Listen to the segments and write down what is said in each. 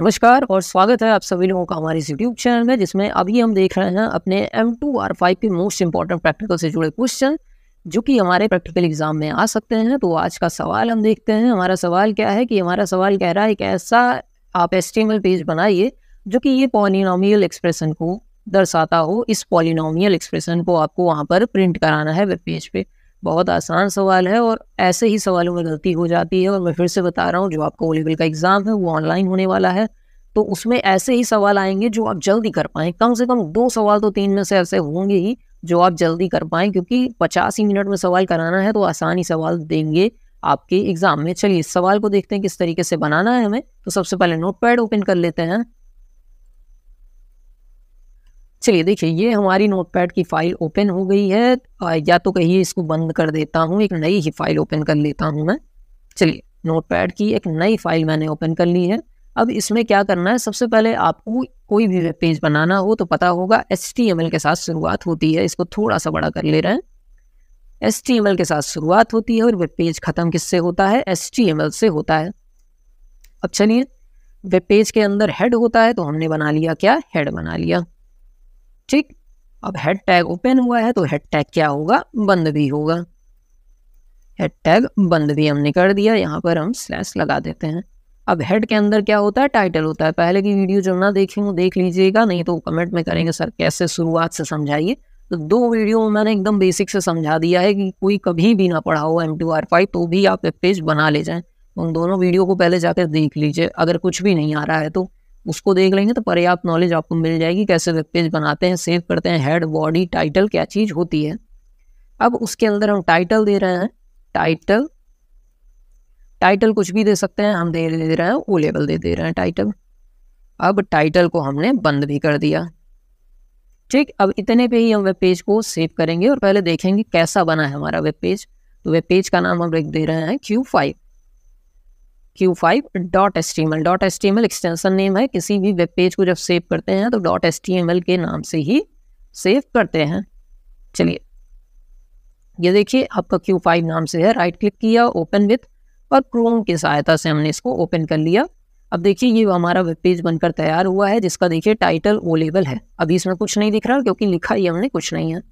नमस्कार और स्वागत है आप सभी लोगों का हमारे इस यूट्यूब चैनल में जिसमें अभी हम देख रहे हैं अपने एम टू आर फाइव के मोस्ट इंपॉर्टेंट प्रैक्टिकल से जुड़े क्वेश्चन जो कि हमारे प्रैक्टिकल एग्जाम में आ सकते हैं तो आज का सवाल हम देखते हैं हमारा सवाल क्या है कि हमारा सवाल कह रहा है एक ऐसा आप एस्टिमल पेज बनाइए जो कि ये पॉलिनोमियल एक्सप्रेशन को दर्शाता हो इस पॉलिनोमियल एक्सप्रेशन को आपको वहाँ पर प्रिंट कराना है वेब पेज पे बहुत आसान सवाल है और ऐसे ही सवालों में गलती हो जाती है और मैं फिर से बता रहा हूँ जो आपका ओ का एग्ज़ाम है वो ऑनलाइन होने वाला है तो उसमें ऐसे ही सवाल आएंगे जो आप जल्दी कर पाएँ कम से कम दो सवाल तो तीन में से ऐसे होंगे ही जो आप जल्दी कर पाएँ क्योंकि पचास ही मिनट में सवाल कराना है तो आसानी सवाल देंगे आपके एग्ज़ाम में चलिए इस सवाल को देखते हैं किस तरीके से बनाना है हमें तो सबसे पहले नोट पैड ओपन कर लेते हैं चलिए देखिए ये हमारी नोटपैड की फ़ाइल ओपन हो गई है या तो कहिए इसको बंद कर देता हूँ एक नई ही फ़ाइल ओपन कर लेता हूँ मैं चलिए नोटपैड की एक नई फ़ाइल मैंने ओपन कर ली है अब इसमें क्या करना है सबसे पहले आपको कोई भी वेब पेज बनाना हो तो पता होगा एस के साथ शुरुआत होती है इसको थोड़ा सा बड़ा कर ले रहे हैं एस के साथ शुरुआत होती है और वेब पेज ख़त्म किससे होता है एस से होता है अब चलिए वेब पेज के अंदर हेड होता है तो हमने बना लिया क्या हेड बना लिया ठीक अब हेड टैग ओपन हुआ है तो हेड टैग क्या होगा बंद भी होगा हेड टैग बंद भी हमने कर दिया यहाँ पर हम स्लैश लगा देते हैं अब हेड के अंदर क्या होता है टाइटल होता है पहले की वीडियो जो ना देखी हूँ देख लीजिएगा नहीं तो कमेंट में करेंगे सर कैसे शुरुआत से समझाइए तो दो वीडियो में मैंने एकदम बेसिक से समझा दिया है कि कोई कभी भी ना पढ़ा हो एम टू आर फाइव तो भी आप वेब पेज बना ले जाएं उन दोनों वीडियो को पहले जाकर देख लीजिए अगर कुछ भी नहीं आ रहा है तो उसको देख लेंगे तो पर्याप्त नॉलेज आपको मिल जाएगी कैसे वेब पेज बनाते हैं सेव करते हैं हेड बॉडी टाइटल क्या चीज़ होती है अब उसके अंदर हम टाइटल दे रहे हैं टाइटल टाइटल कुछ भी दे सकते हैं हम दे दे रहे हैं ओ लेवल दे दे रहे हैं टाइटल अब टाइटल को हमने बंद भी कर दिया ठीक अब इतने पे ही हम वेब पेज को सेव करेंगे और पहले देखेंगे कैसा बना है हमारा वेब पेज तो वेब पेज का नाम हम दे रहे हैं Q five Q five dot S T M L dot S T M L extension name है किसी भी वेब पेज को जब सेव करते हैं तो dot S T M L के नाम से ही सेव करते हैं चलिए ये देखिए आपका क्यू फाइव नाम से है राइट क्लिक किया ओपन विथ और क्रोम की सहायता से हमने इसको ओपन कर लिया अब देखिए ये हमारा वेब पेज बनकर तैयार हुआ है जिसका देखिए टाइटल ओ लेवल है अभी इसमें कुछ नहीं दिख रहा क्योंकि लिखा ही हमने कुछ नहीं है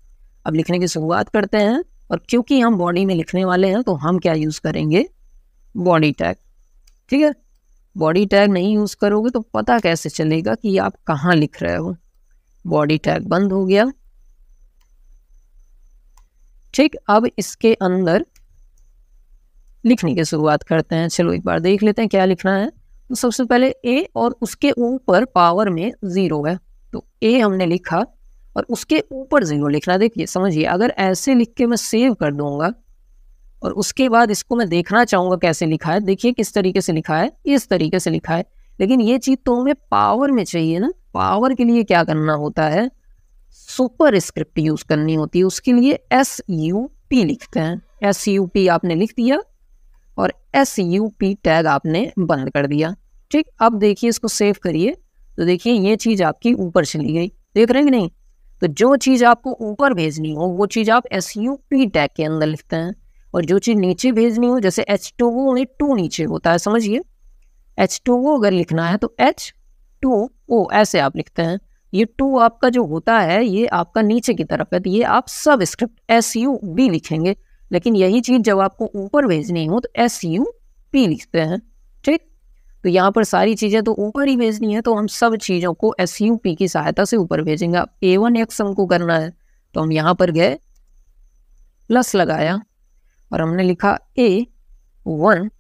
अब लिखने की शुरुआत करते हैं और क्योंकि हम बॉडी में लिखने वाले हैं तो हम क्या यूज़ करेंगे बॉडी टैग ठीक है बॉडी टैग नहीं यूज़ करोगे तो पता कैसे चलेगा कि आप कहाँ लिख रहे हो बॉडी टैग बंद हो गया ठीक अब इसके अंदर लिखने की शुरुआत करते हैं चलो एक बार देख लेते हैं क्या लिखना है तो सबसे पहले ए और उसके ऊपर पावर में ज़ीरो है तो ए हमने लिखा और उसके ऊपर ज़ीरो लिखना देखिए समझिए अगर ऐसे लिख के मैं सेव कर दूंगा और उसके बाद इसको मैं देखना चाहूंगा कैसे लिखा है देखिए किस तरीके से लिखा है इस तरीके से लिखा है लेकिन ये चीज़ तो हमें पावर में चाहिए ना पावर के लिए क्या करना होता है सुपर स्क्रिप्ट यूज़ करनी होती है उसके लिए एस यू पी लिखते हैं एस यू पी आपने लिख दिया और एस यू पी टैग आपने बंद कर दिया ठीक अब देखिए इसको सेव करिए तो देखिए ये चीज़ आपकी ऊपर चली गई देख रहे हैं कि नहीं तो जो चीज़ आपको ऊपर भेजनी हो वो चीज़ आप एस यू पी टैग के अंदर लिखते हैं और जो चीज़ नीचे भेजनी हो जैसे एच टू ओ में टू नीचे होता है समझिए एच टू ओ अगर लिखना है तो एच टू ओ ऐसे आप लिखते हैं ये टू आपका जो होता है ये आपका नीचे की तरफ है तो ये आप सब स्क्रिप्ट एस यू बी लिखेंगे लेकिन यही चीज़ जब आपको ऊपर भेजनी हो तो एस यू पी लिखते हैं ठीक तो यहाँ पर सारी चीज़ें तो ऊपर ही भेजनी है तो हम सब चीज़ों को एस यू पी की सहायता से ऊपर भेजेंगे आप ए वन एक्स हमको करना है तो हम यहाँ पर गए प्लस लगाया और हमने लिखा ए वन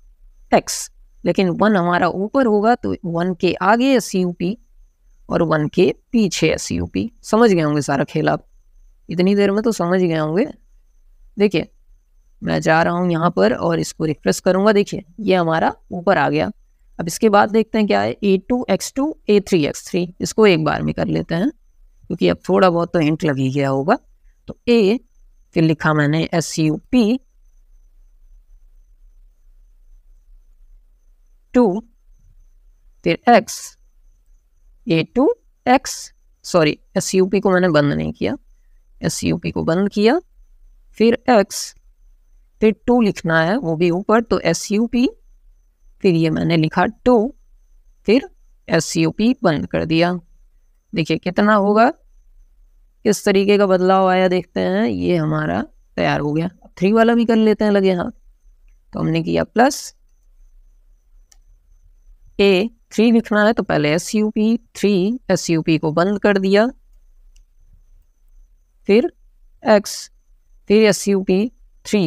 एक्स लेकिन वन हमारा ऊपर होगा तो वन के आगे एस यू पी और वन के पीछे एस यू पी समझ गए होंगे सारा खेल आप इतनी देर में तो समझ गए होंगे देखिए मैं जा रहा हूँ यहाँ पर और इसको रिफ्रेश करूँगा देखिए ये हमारा ऊपर आ गया अब इसके बाद देखते हैं क्या है A two X two A three X three इसको एक बार में कर लेते हैं क्योंकि अब थोड़ा बहुत तो हिंट लग ही गया होगा तो ए फिर लिखा मैंने एस यू पी टू फिर X A two X sorry S U P को मैंने बंद नहीं किया एस यू पी को बंद किया फिर एक्स फिर टू लिखना है वो भी ऊपर तो एस यू पी फिर ये मैंने लिखा टू फिर एस यू पी बंद कर दिया देखिए कितना होगा किस तरीके का बदलाव आया देखते हैं ये हमारा तैयार हो गया थ्री वाला भी कर लेते हैं लगे हाथ तो हमने किया प्लस ए थ्री लिखना है तो पहले S U P three S U P को बंद कर दिया फिर एक्स फिर एस यू पी थ्री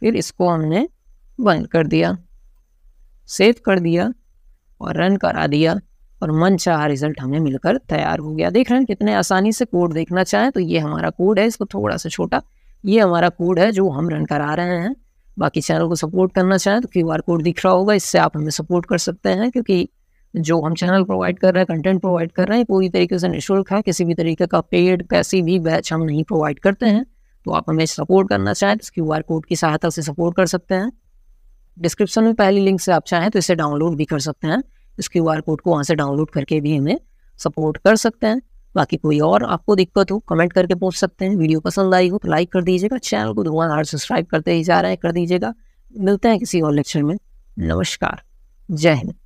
फिर इसको हमने बंद कर दिया सेव कर दिया और रन करा दिया और मन चाह रिजल्ट हमें मिलकर तैयार हो गया देख रहे हैं कितने आसानी से कोड देखना चाहें तो ये हमारा कोड है इसको थोड़ा सा छोटा ये हमारा कोड है जो हम रन करा रहे हैं बाकी चैनल को सपोर्ट करना चाहें तो क्यू आर कोड दिख रहा होगा इससे आप हमें सपोर्ट कर सकते हैं क्योंकि जो हम चैनल प्रोवाइड कर रहे हैं कंटेंट प्रोवाइड कर रहे हैं पूरी तरीके से निःशुल्क है किसी भी तरीके का पेड कैसी भी बैच हम नहीं प्रोवाइड करते हैं तो आप हमें सपोर्ट करना चाहें तो क्यू आर कोड की सहायता से सपोर्ट कर सकते हैं डिस्क्रिप्शन में पहली लिंक से आप चाहें तो इसे डाउनलोड भी कर सकते हैं इस क्यू आर कोड को वहाँ से डाउनलोड करके भी हमें सपोर्ट कर सकते हैं बाकी कोई और आपको दिक्कत हो कमेंट करके पूछ सकते हैं वीडियो पसंद आई हो तो लाइक कर दीजिएगा चैनल को धुआंधार सब्सक्राइब करते ही जा रहे हैं कर दीजिएगा मिलते हैं किसी और लेक्चर में नमस्कार जय हिंद